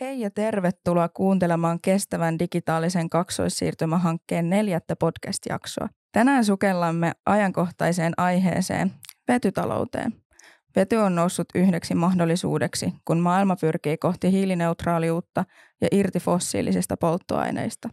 Hei ja tervetuloa kuuntelemaan kestävän digitaalisen kaksoissiirtymähankkeen neljättä podcast-jaksoa. Tänään sukellamme ajankohtaiseen aiheeseen, vetytalouteen. Vety on noussut yhdeksi mahdollisuudeksi, kun maailma pyrkii kohti hiilineutraaliutta ja irti fossiilisista polttoaineista.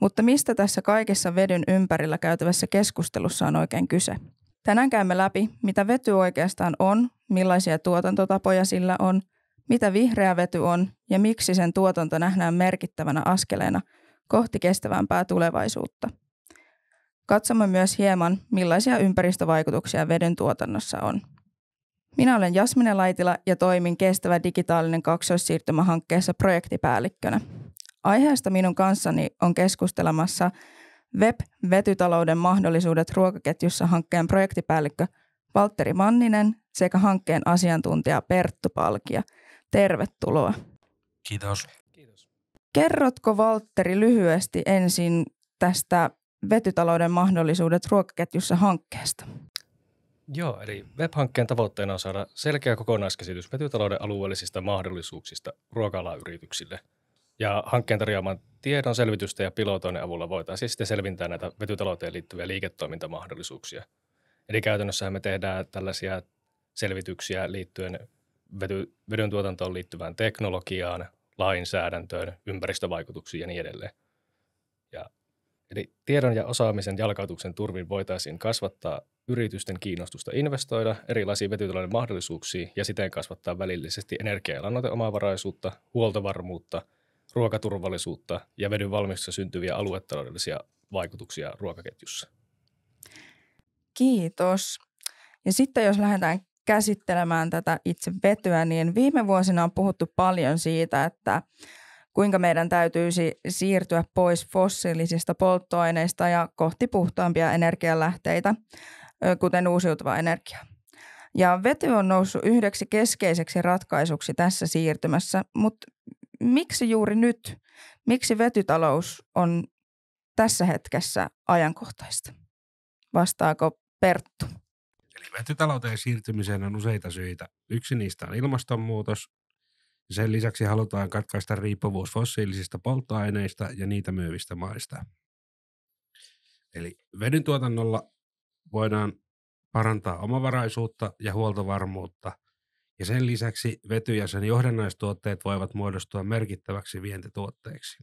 Mutta mistä tässä kaikessa vedyn ympärillä käytävässä keskustelussa on oikein kyse? Tänään käymme läpi, mitä vety oikeastaan on, millaisia tuotantotapoja sillä on – mitä vihreä vety on ja miksi sen tuotanto nähdään merkittävänä askeleena kohti kestävämpää tulevaisuutta. Katsomme myös hieman, millaisia ympäristövaikutuksia veden tuotannossa on. Minä olen Jasmine Laitila ja toimin kestävä digitaalinen kaksoissiirtymähankkeessa projektipäällikkönä. Aiheesta minun kanssani on keskustelemassa Web Vetytalouden mahdollisuudet ruokaketjussa hankkeen projektipäällikkö Valtteri Manninen sekä hankkeen asiantuntija Perttu Palkia – Tervetuloa. Kiitos. Kiitos. Kerrotko Valtteri lyhyesti ensin tästä vetytalouden mahdollisuudet ruokaketjussa hankkeesta? Joo, eli web-hankkeen tavoitteena on saada selkeä kokonaiskäsitys vetytalouden alueellisista mahdollisuuksista ruokalayrityksille. Ja hankkeen tarjoaman tiedon selvitystä ja pilotoinnin avulla voitaisiin sitten selvittää näitä vetytalouteen liittyviä liiketoimintamahdollisuuksia. Eli käytännössä me tehdään tällaisia selvityksiä liittyen vety, vedyn tuotantoon liittyvään teknologiaan, lainsäädäntöön, ympäristövaikutuksiin ja niin edelleen. Ja, eli tiedon ja osaamisen jalkautuksen turvin voitaisiin kasvattaa yritysten kiinnostusta investoida erilaisiin vetytalouden mahdollisuuksiin ja siten kasvattaa välillisesti energia- ja lannoiteomavaraisuutta, huoltovarmuutta, ruokaturvallisuutta ja vedyn valmistuksessa syntyviä aluetaloudellisia vaikutuksia ruokaketjussa. Kiitos. Ja sitten jos lähdetään käsittelemään tätä itse vetyä, niin viime vuosina on puhuttu paljon siitä, että kuinka meidän täytyisi siirtyä pois fossiilisista polttoaineista ja kohti puhtaampia energialähteitä, kuten uusiutuva energia. Ja vety on noussut yhdeksi keskeiseksi ratkaisuksi tässä siirtymässä, mutta miksi juuri nyt? Miksi vetytalous on tässä hetkessä ajankohtaista? Vastaako Perttu? vetytalouteen siirtymiseen on useita syitä. Yksi niistä on ilmastonmuutos. Sen lisäksi halutaan katkaista riippuvuus fossiilisista polttoaineista ja niitä myyvistä maista. Eli vedyn tuotannolla voidaan parantaa omavaraisuutta ja huoltovarmuutta, ja sen lisäksi vety ja sen johdannaistuotteet voivat muodostua merkittäväksi vientituotteeksi.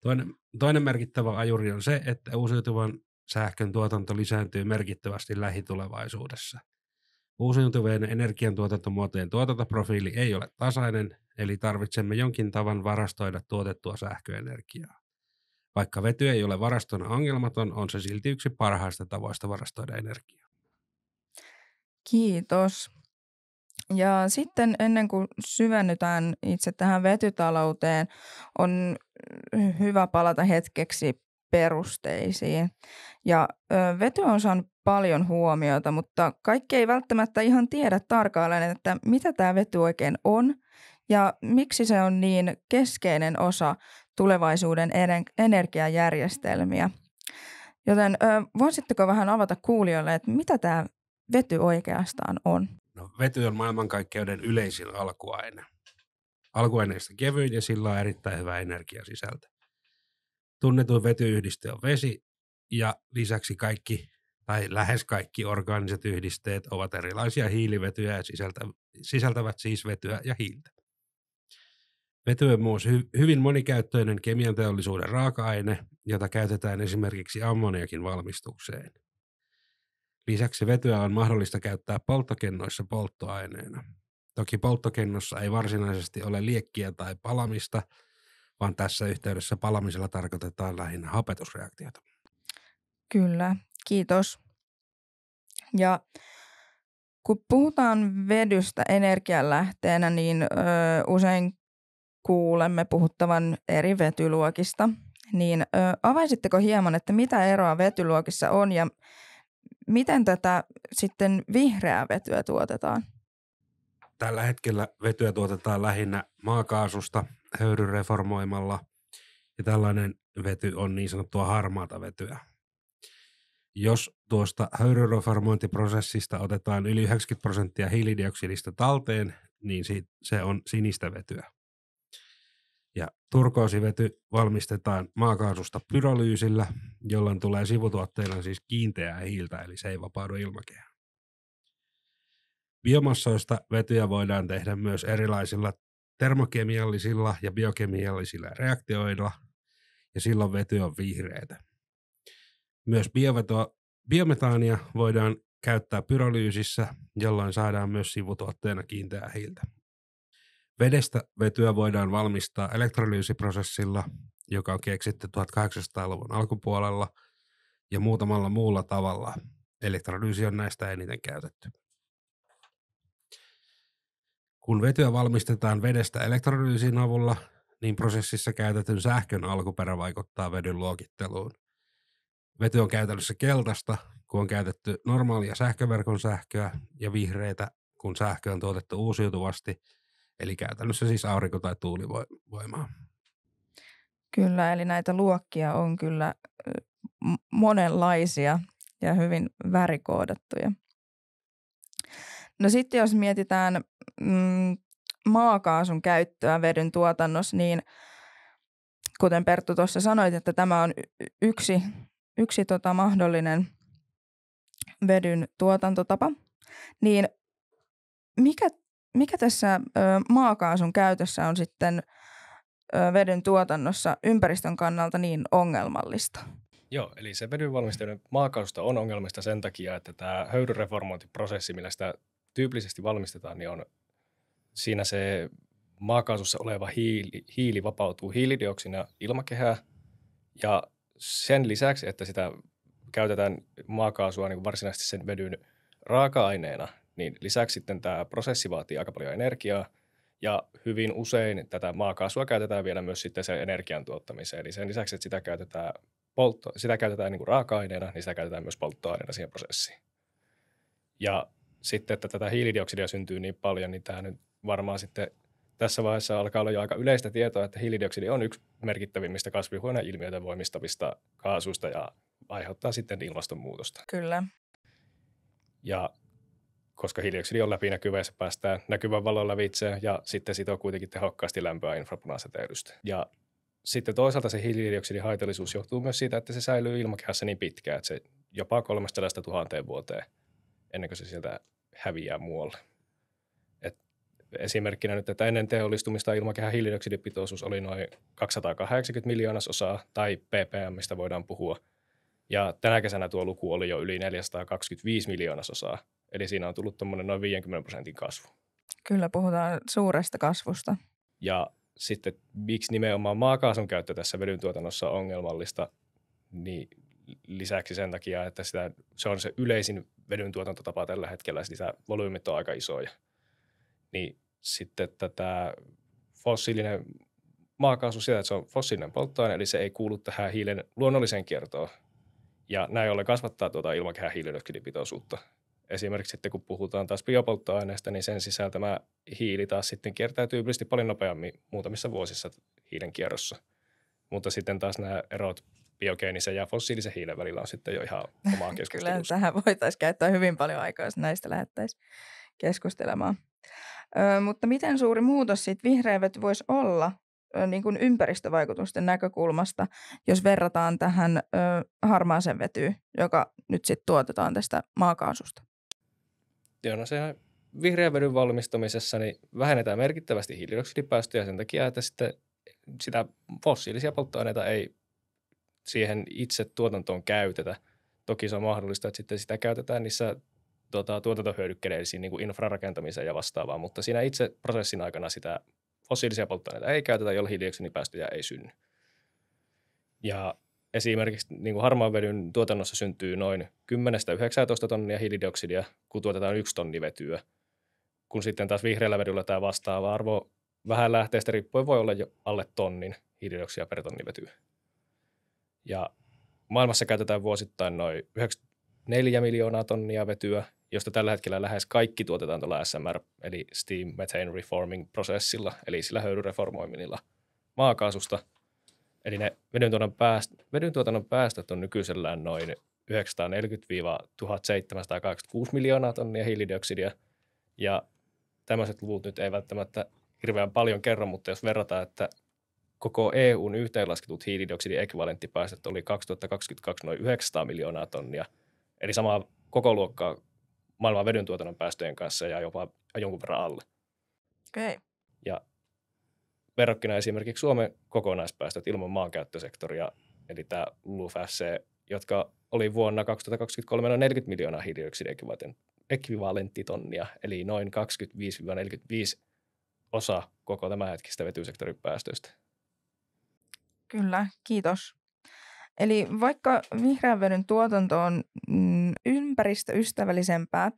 Toinen, toinen merkittävä ajuri on se, että uusiutuvan sähkön tuotanto lisääntyy merkittävästi lähitulevaisuudessa. Uusiutuvien energiantuotantomuotojen tuotantoprofiili ei ole tasainen, eli tarvitsemme jonkin tavan varastoida tuotettua sähköenergiaa. Vaikka vety ei ole varastona ongelmaton, on se silti yksi parhaista tavoista varastoida energiaa. Kiitos. Ja sitten ennen kuin syvennytään itse tähän vetytalouteen, on hyvä palata hetkeksi perusteisiin. Ja ö, vety on saanut paljon huomiota, mutta kaikki ei välttämättä ihan tiedä tarkalleen, että mitä tämä vety oikein on ja miksi se on niin keskeinen osa tulevaisuuden energiajärjestelmiä. Joten ö, voisitteko vähän avata kuulijoille, että mitä tämä vety oikeastaan on? No, vety on maailmankaikkeuden yleisin alkuaine. Alkuaineista kevyin ja sillä on erittäin hyvä energiasisältö. Tunnetuin vetyyhdiste on vesi, ja lisäksi kaikki tai lähes kaikki orgaaniset yhdisteet ovat erilaisia hiilivetyjä ja sisältävät siis vetyä ja hiiltä. Vety on myös hy, hyvin monikäyttöinen teollisuuden raaka-aine, jota käytetään esimerkiksi ammoniakin valmistukseen. Lisäksi vetyä on mahdollista käyttää polttokennoissa polttoaineena. Toki polttokennossa ei varsinaisesti ole liekkiä tai palamista, vaan tässä yhteydessä palamisella tarkoitetaan lähinnä hapetusreaktiota. Kyllä, kiitos. Ja kun puhutaan vedystä energianlähteenä, niin ö, usein kuulemme puhuttavan eri vetyluokista. Niin ö, avaisitteko hieman, että mitä eroa vetyluokissa on ja miten tätä sitten vihreää vetyä tuotetaan? Tällä hetkellä vetyä tuotetaan lähinnä maakaasusta höyryreformoimalla ja tällainen vety on niin sanottua harmaata vetyä jos tuosta höyryrofarmointiprosessista otetaan yli 90 prosenttia hiilidioksidista talteen, niin se on sinistä vetyä. Ja turkoosivety valmistetaan maakaasusta pyrolyysillä, jolloin tulee sivutuotteena siis kiinteää hiiltä, eli se ei vapaudu ilmakehään. Biomassoista vetyä voidaan tehdä myös erilaisilla termokemiallisilla ja biokemiallisilla reaktioilla, ja silloin vety on vihreitä. Myös biometo, biometaania voidaan käyttää pyrolyysissä, jolloin saadaan myös sivutuotteena kiinteää hiiltä. Vedestä vetyä voidaan valmistaa elektrolyysiprosessilla, joka on keksitty 1800-luvun alkupuolella ja muutamalla muulla tavalla. Elektrolyysi on näistä eniten käytetty. Kun vetyä valmistetaan vedestä elektrolyysin avulla, niin prosessissa käytetyn sähkön alkuperä vaikuttaa vedyn luokitteluun. Vety on käytännössä keltaista, kun on käytetty normaalia sähköverkon sähköä ja vihreitä, kun sähkö on tuotettu uusiutuvasti, eli käytännössä siis aurinko- tai tuulivoimaa. Kyllä, eli näitä luokkia on kyllä monenlaisia ja hyvin värikoodattuja. No sitten jos mietitään mm, maakaasun käyttöä vedyn tuotannossa, niin kuten Perttu tuossa sanoit, että tämä on yksi yksi tota mahdollinen vedyn tuotantotapa, niin mikä, mikä tässä ö, maakaasun käytössä on sitten ö, vedyn tuotannossa ympäristön kannalta niin ongelmallista? Joo, eli se vedyn valmistaminen maakaasusta on ongelmista sen takia, että tämä höyryreformointiprosessi, millä sitä tyypillisesti valmistetaan, niin on siinä se maakaasussa oleva hiili, hiili vapautuu hiilidioksina ilmakehää ja sen lisäksi, että sitä käytetään maakaasua niin varsinaisesti sen vedyn raaka-aineena, niin lisäksi sitten tämä prosessi vaatii aika paljon energiaa ja hyvin usein tätä maakaasua käytetään vielä myös sitten sen energian tuottamiseen. Eli sen lisäksi, että sitä käytetään, poltto, sitä käytetään niin kuin raaka-aineena, niin sitä käytetään myös polttoaineena siihen prosessiin. Ja sitten, että tätä hiilidioksidia syntyy niin paljon, niin tämä nyt varmaan sitten tässä vaiheessa alkaa olla jo aika yleistä tietoa, että hiilidioksidi on yksi merkittävimmistä kasvihuoneilmiöitä voimistavista kaasuista ja aiheuttaa sitten ilmastonmuutosta. Kyllä. Ja koska hiilidioksidi on läpinäkyvä ja se päästään näkyvän valon lävitse ja sitten sitoo kuitenkin tehokkaasti lämpöä infrapunasäteilystä. Ja sitten toisaalta se hiilidioksidin haitallisuus johtuu myös siitä, että se säilyy ilmakehässä niin pitkään, että se jopa 300 tuhanteen vuoteen ennen kuin se sieltä häviää muualle esimerkkinä nyt, että ennen teollistumista ilmakehän hiilidioksidipitoisuus oli noin 280 miljoonasosaa tai ppmistä voidaan puhua. Ja tänä kesänä tuo luku oli jo yli 425 miljoonasosaa, eli siinä on tullut tuommoinen noin 50 prosentin kasvu. Kyllä, puhutaan suuresta kasvusta. Ja sitten miksi nimenomaan maakaasun käyttö tässä vedyntuotannossa on ongelmallista, niin lisäksi sen takia, että sitä, se on se yleisin vedyn tuotantotapa tällä hetkellä, sitä volyymit on aika isoja. Niin sitten tätä fossiilinen maakaasu sitä, että se on fossiilinen polttoaine, eli se ei kuulu tähän hiilen luonnolliseen kiertoon. Ja näin ollen kasvattaa tuota ilmakehän hiilidioksidipitoisuutta. Esimerkiksi sitten kun puhutaan taas biopolttoaineesta, niin sen sisältämä hiili taas sitten kiertää tyypillisesti paljon nopeammin muutamissa vuosissa hiilen kierrossa. Mutta sitten taas nämä erot biogeenisen ja fossiilisen hiilen välillä on sitten jo ihan omaa keskustelua. Kyllä tähän voitaisiin käyttää hyvin paljon aikaa, jos näistä lähdettäisiin keskustelemaan. Ö, mutta miten suuri muutos sitten vihreävet voisi olla ö, niin kuin ympäristövaikutusten näkökulmasta, jos verrataan tähän ö, harmaaseen vetyyn, joka nyt sitten tuotetaan tästä maakaasusta? Joo, no sehän vihreän vedyn valmistamisessa niin vähennetään merkittävästi hiilidioksidipäästöjä sen takia, että sitten sitä fossiilisia polttoaineita ei siihen itse tuotantoon käytetä. Toki se on mahdollista, että sitten sitä käytetään niissä tuota, tuotantohyödykkeellisiin niin infrarakentamiseen ja vastaavaan, mutta siinä itse prosessin aikana sitä fossiilisia polttoaineita ei käytetä, jolla hiilidioksidipäästöjä ei synny. Ja esimerkiksi niin kuin harmaan vedyn tuotannossa syntyy noin 10-19 tonnia hiilidioksidia, kun tuotetaan yksi tonni vetyä. Kun sitten taas vihreällä vedyllä tämä vastaava arvo vähän lähteestä riippuen voi olla jo alle tonnin hiilidioksidia per tonni vetyä. Ja maailmassa käytetään vuosittain noin 94 miljoonaa tonnia vetyä josta tällä hetkellä lähes kaikki tuotetaan tuolla SMR, eli Steam Methane Reforming prosessilla, eli sillä höyryreformoiminilla maakaasusta. Eli ne vedyntuotannon päästöt, vedyntuotannon päästöt on nykyisellään noin 940-1786 miljoonaa tonnia hiilidioksidia, ja tämmöiset luvut nyt ei välttämättä hirveän paljon kerro, mutta jos verrataan, että koko EUn yhteenlasketut hiilidioksidin oli 2022 noin 900 miljoonaa tonnia, eli samaa koko luokkaa maailman tuotannon päästöjen kanssa ja jopa jonkun verran alle. Okay. Ja verrokkina esimerkiksi Suomen kokonaispäästöt ilman maankäyttösektoria, eli tämä LUFSC, jotka oli vuonna 2023 noin 40 miljoonaa hiilidioksidin ekvivalenttitonnia, eli noin 25-45 osa koko tämänhetkistä vetysektorin päästöistä. Kyllä, kiitos. Eli vaikka vihreän vedyn tuotanto on mm, ympäristöystävällisempää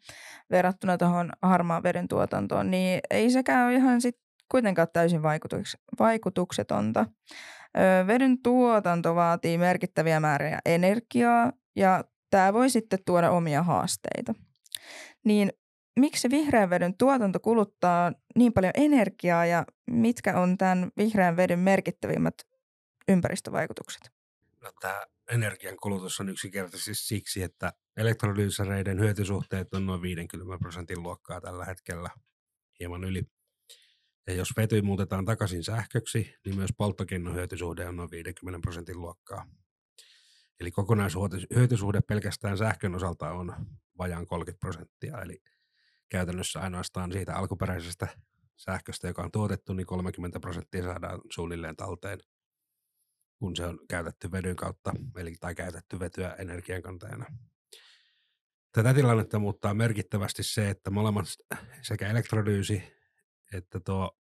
verrattuna tuohon harmaan veden tuotantoon, niin ei sekään ole ihan sit kuitenkaan täysin vaikutuks- vaikutuksetonta. Öö, vedyn tuotanto vaatii merkittäviä määriä energiaa ja tämä voi sitten tuoda omia haasteita. Niin miksi vihreän vedyn tuotanto kuluttaa niin paljon energiaa ja mitkä on tämän vihreän vedyn merkittävimmät ympäristövaikutukset? No, tämä energian kulutus on yksinkertaisesti siksi, että Elektrolyysereiden hyötysuhteet on noin 50 prosentin luokkaa tällä hetkellä, hieman yli. Ja jos vety muutetaan takaisin sähköksi, niin myös polttokennon hyötysuhde on noin 50 prosentin luokkaa. Eli kokonaishyötysuhde pelkästään sähkön osalta on vajaan 30 prosenttia, eli käytännössä ainoastaan siitä alkuperäisestä sähköstä, joka on tuotettu, niin 30 prosenttia saadaan suunnilleen talteen, kun se on käytetty vedyn kautta, eli tai käytetty vetyä energiankantajana. Tätä tilannetta muuttaa merkittävästi se, että molemmat sekä elektrolyysi että tuo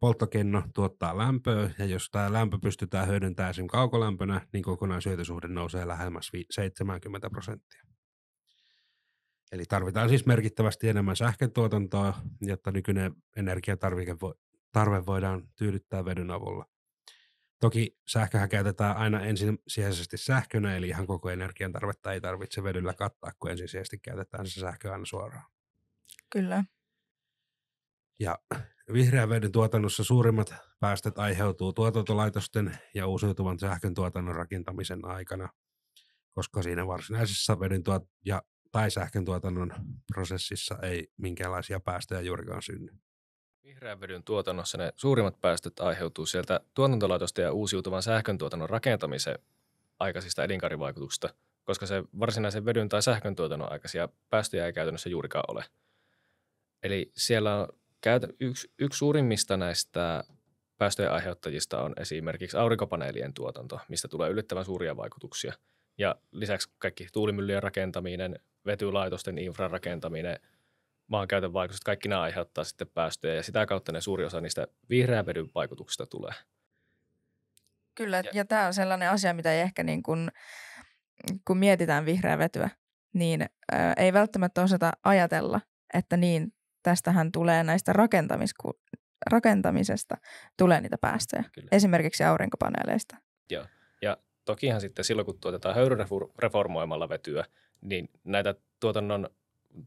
polttokenno tuottaa lämpöä, ja jos tämä lämpö pystytään hyödyntämään esim. kaukolämpönä, niin kokonaishyötysuhde nousee lähemmäs 70 prosenttia. Eli tarvitaan siis merkittävästi enemmän sähköntuotantoa, jotta nykyinen energiatarve voidaan tyydyttää vedyn avulla. Toki sähköhän käytetään aina ensisijaisesti sähkönä, eli ihan koko energian tarvetta ei tarvitse vedyllä kattaa, kun ensisijaisesti käytetään se sähkö aina suoraan. Kyllä. Ja vihreän vedyn tuotannossa suurimmat päästöt aiheutuu tuotantolaitosten ja uusiutuvan sähkön tuotannon rakentamisen aikana, koska siinä varsinaisessa vedyn tuot- ja, tai sähkön tuotannon prosessissa ei minkäänlaisia päästöjä juurikaan synny. Vihreän vedyn tuotannossa ne suurimmat päästöt aiheutuu sieltä tuotantolaitosta ja uusiutuvan tuotannon rakentamisen aikaisista elinkaarivaikutuksista, koska se varsinaisen vedyn tai sähkön tuotannon aikaisia päästöjä ei käytännössä juurikaan ole. Eli siellä on käytä- yksi, yksi suurimmista näistä päästöjen aiheuttajista on esimerkiksi aurinkopaneelien tuotanto, mistä tulee yllättävän suuria vaikutuksia. Ja lisäksi kaikki tuulimyllyjen rakentaminen, vetylaitosten infrarakentaminen – rakentaminen – maankäytön vaikutukset, kaikki nämä aiheuttaa sitten päästöjä ja sitä kautta ne suuri osa niistä vihreän vedyn vaikutuksista tulee. Kyllä, ja, ja tämä on sellainen asia, mitä ei ehkä niin kuin, kun mietitään vihreää vetyä, niin ää, ei välttämättä osata ajatella, että niin tästähän tulee näistä rakentamisku- rakentamisesta tulee niitä päästöjä, Kyllä. esimerkiksi aurinkopaneeleista. Joo, ja tokihan sitten silloin, kun tuotetaan höyryreformoimalla vetyä, niin näitä tuotannon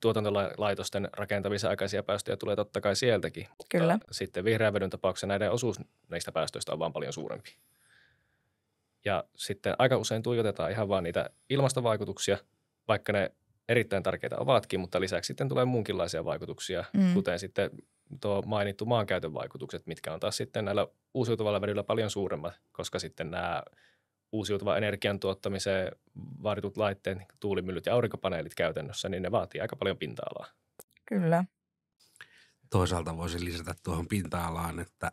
tuotantolaitosten rakentamisen aikaisia päästöjä tulee totta kai sieltäkin. Kyllä. Mutta sitten vihreän vedyn tapauksessa näiden osuus näistä päästöistä on vaan paljon suurempi. Ja sitten aika usein tuijotetaan ihan vaan niitä ilmastovaikutuksia, vaikka ne erittäin tärkeitä ovatkin, mutta lisäksi sitten tulee muunkinlaisia vaikutuksia, mm. kuten sitten tuo mainittu maankäytön vaikutukset, mitkä on taas sitten näillä uusiutuvalla vedyllä paljon suuremmat, koska sitten nämä uusiutuvan energian tuottamiseen vaaditut laitteet, niin tuulimyllyt ja aurinkopaneelit käytännössä, niin ne vaatii aika paljon pinta-alaa. Kyllä. Toisaalta voisin lisätä tuohon pinta-alaan, että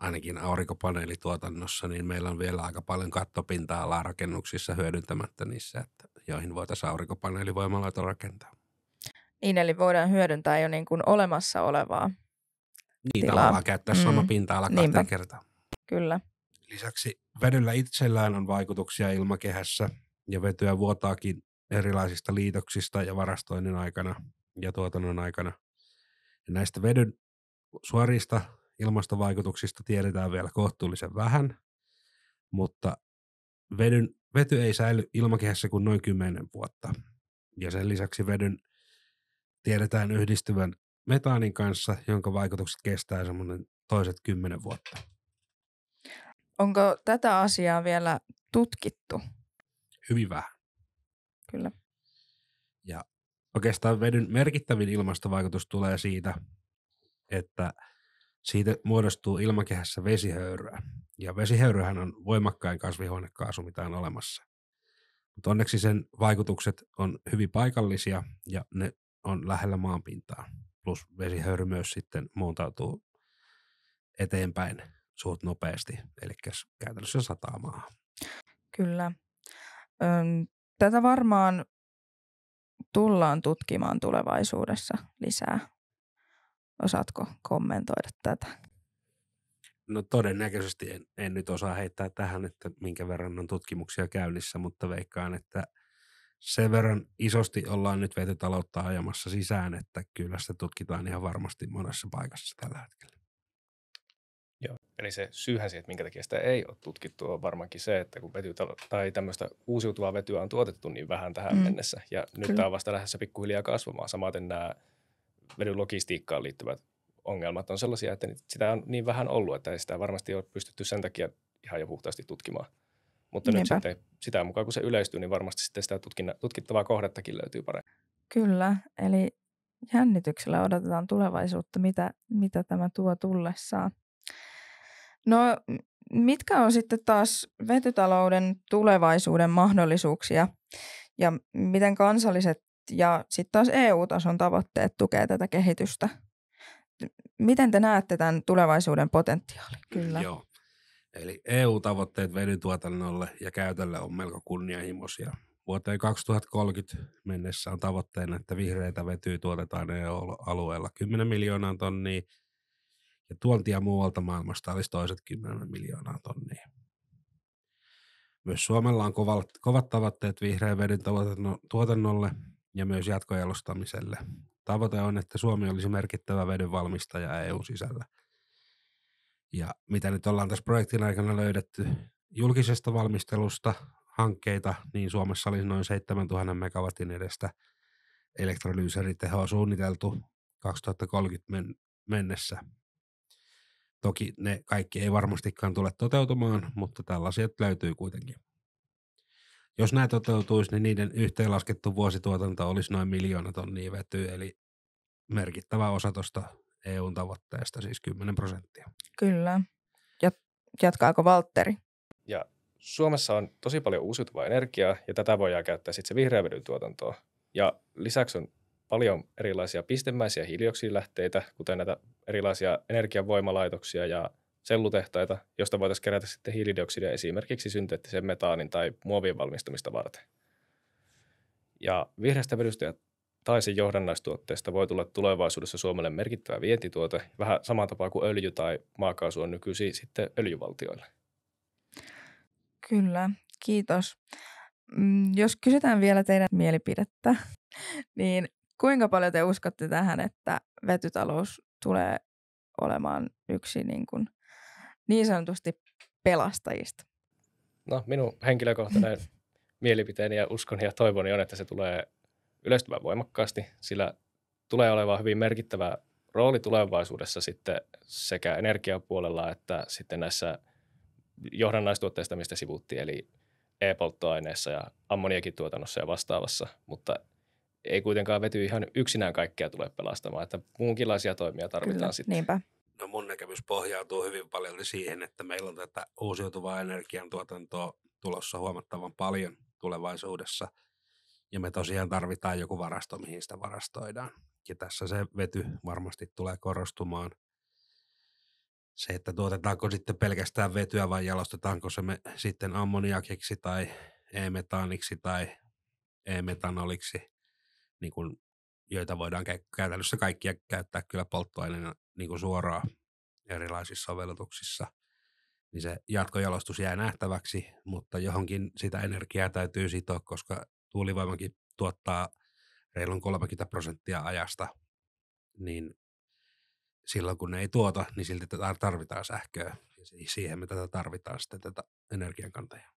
ainakin aurinkopaneelituotannossa, niin meillä on vielä aika paljon kattopinta-alaa rakennuksissa hyödyntämättä niissä, että joihin voitaisiin aurinkopaneelivoimaloita rakentaa. Niin, eli voidaan hyödyntää jo niin kuin olemassa olevaa Niin, tilaa. tavallaan käyttää mm. sama pinta-ala kahteen Niinpä. kertaan. Kyllä. Lisäksi Vedyllä itsellään on vaikutuksia ilmakehässä ja vetyä vuotaakin erilaisista liitoksista ja varastoinnin aikana ja tuotannon aikana. Ja näistä vedyn suorista ilmastovaikutuksista tiedetään vielä kohtuullisen vähän, mutta vedyn, vety ei säily ilmakehässä kuin noin 10 vuotta. Ja sen lisäksi vedyn tiedetään yhdistyvän metaanin kanssa, jonka vaikutukset kestää semmoinen toiset 10 vuotta. Onko tätä asiaa vielä tutkittu? Hyvin vähän. Kyllä. Ja oikeastaan vedyn merkittävin ilmastovaikutus tulee siitä, että siitä muodostuu ilmakehässä vesihöyryä. Ja vesihöyryhän on voimakkain kasvihuonekaasu, mitä on olemassa. Mutta onneksi sen vaikutukset on hyvin paikallisia ja ne on lähellä maanpintaa. Plus vesihöyry myös sitten muuntautuu eteenpäin suut nopeasti, eli käytännössä satamaa. Kyllä. Tätä varmaan tullaan tutkimaan tulevaisuudessa lisää. Osaatko kommentoida tätä? No todennäköisesti en, en nyt osaa heittää tähän, että minkä verran on tutkimuksia käynnissä, mutta veikkaan, että sen verran isosti ollaan nyt vetytaloutta ajamassa sisään, että kyllä sitä tutkitaan ihan varmasti monessa paikassa tällä hetkellä. Eli niin se syyhän siihen, että minkä takia sitä ei ole tutkittu, on varmaankin se, että kun vetyä tai tämmöistä uusiutuvaa vetyä on tuotettu niin vähän tähän mm. mennessä. Ja nyt tämä on vasta lähdössä pikkuhiljaa kasvamaan. Samaten nämä vedyn logistiikkaan liittyvät ongelmat on sellaisia, että sitä on niin vähän ollut, että sitä varmasti ole pystytty sen takia ihan jo puhtaasti tutkimaan. Mutta Niinpä. nyt sitten sitä mukaan, kun se yleistyy, niin varmasti sitten sitä tutkittavaa kohdettakin löytyy paremmin. Kyllä, eli jännityksellä odotetaan tulevaisuutta, mitä, mitä tämä tuo tullessaan. No mitkä on sitten taas vetytalouden tulevaisuuden mahdollisuuksia ja miten kansalliset ja sitten taas EU-tason tavoitteet tukevat tätä kehitystä? Miten te näette tämän tulevaisuuden potentiaalin? Kyllä. Joo. Eli EU-tavoitteet vedytuotannolle ja käytölle on melko kunnianhimoisia. Vuoteen 2030 mennessä on tavoitteena, että vihreitä vetyä tuotetaan EU-alueella 10 miljoonaa tonnia – ja tuontia muualta maailmasta olisi toiset 10 miljoonaa tonnia. Myös Suomella on kovat, kovat tavoitteet vihreän veden tuotannolle ja myös jatkojalostamiselle. Tavoite on, että Suomi olisi merkittävä vedyn valmistaja EUn sisällä. Ja mitä nyt ollaan tässä projektin aikana löydetty julkisesta valmistelusta hankkeita, niin Suomessa oli noin 7000 megawatin edestä elektrolyyseritehoa suunniteltu 2030 mennessä Toki ne kaikki ei varmastikaan tule toteutumaan, mutta tällaisia löytyy kuitenkin. Jos nämä toteutuisi, niin niiden yhteenlaskettu vuosituotanto olisi noin miljoona tonnia vetyä, eli merkittävä osa tuosta EUn tavoitteesta, siis 10 prosenttia. Kyllä. Ja jatkaako Valtteri? Ja Suomessa on tosi paljon uusiutuvaa energiaa, ja tätä voidaan käyttää sitten se vihreä vedyn tuotantoa. Ja lisäksi on paljon erilaisia pistemäisiä hiilioksidilähteitä, kuten näitä erilaisia energiavoimalaitoksia ja sellutehtaita, josta voitaisiin kerätä sitten hiilidioksidia esimerkiksi synteettisen metaanin tai muovien valmistamista varten. Ja vihreästä vedystä ja taisin johdannaistuotteesta voi tulla tulevaisuudessa Suomelle merkittävä vientituote, vähän samaan tapaa kuin öljy tai maakaasu on nykyisin sitten öljyvaltioille. Kyllä, kiitos. Mm, jos kysytään vielä teidän mielipidettä, niin Kuinka paljon te uskotte tähän, että vetytalous tulee olemaan yksi niin, kuin, niin sanotusti pelastajista? No, minun henkilökohtainen mielipiteeni ja uskon ja toivoni on, että se tulee yleistymään voimakkaasti, sillä tulee olemaan hyvin merkittävä rooli tulevaisuudessa sitten sekä energiapuolella että sitten näissä johdannaistuotteista, mistä sivuttiin, eli e-polttoaineessa ja ammoniakin tuotannossa ja vastaavassa, mutta – ei kuitenkaan vety ihan yksinään kaikkea tule pelastamaan, että muunkinlaisia toimia tarvitaan Kyllä, sitten. Niinpä. No mun näkemys pohjautuu hyvin paljon siihen, että meillä on tätä uusiutuvaa energiantuotantoa tulossa huomattavan paljon tulevaisuudessa. Ja me tosiaan tarvitaan joku varasto, mihin sitä varastoidaan. Ja tässä se vety varmasti tulee korostumaan. Se, että tuotetaanko sitten pelkästään vetyä vai jalostetaanko se me sitten ammoniakiksi tai e-metaaniksi tai e-metanoliksi niin kuin, joita voidaan käytännössä kaikkia käyttää kyllä polttoaineena niin kuin suoraan erilaisissa sovellutuksissa, niin se jatkojalostus jää nähtäväksi, mutta johonkin sitä energiaa täytyy sitoa, koska tuulivoimakin tuottaa reilun 30 prosenttia ajasta, niin silloin kun ne ei tuota, niin silti tarvitaan sähköä. Ja siihen me tätä tarvitaan sitten tätä energiankantajaa.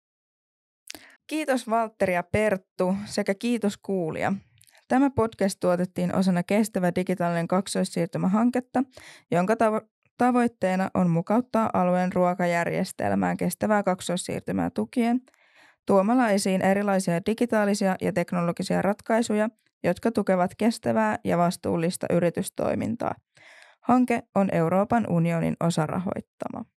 Kiitos Valtteri ja Perttu sekä kiitos kuulia. Tämä podcast tuotettiin osana kestävä digitaalinen kaksoissiirtymähanketta, jonka tavo- tavoitteena on mukauttaa alueen ruokajärjestelmään kestävää kaksoissiirtymää tukien, tuomalla esiin erilaisia digitaalisia ja teknologisia ratkaisuja, jotka tukevat kestävää ja vastuullista yritystoimintaa. Hanke on Euroopan unionin osarahoittama.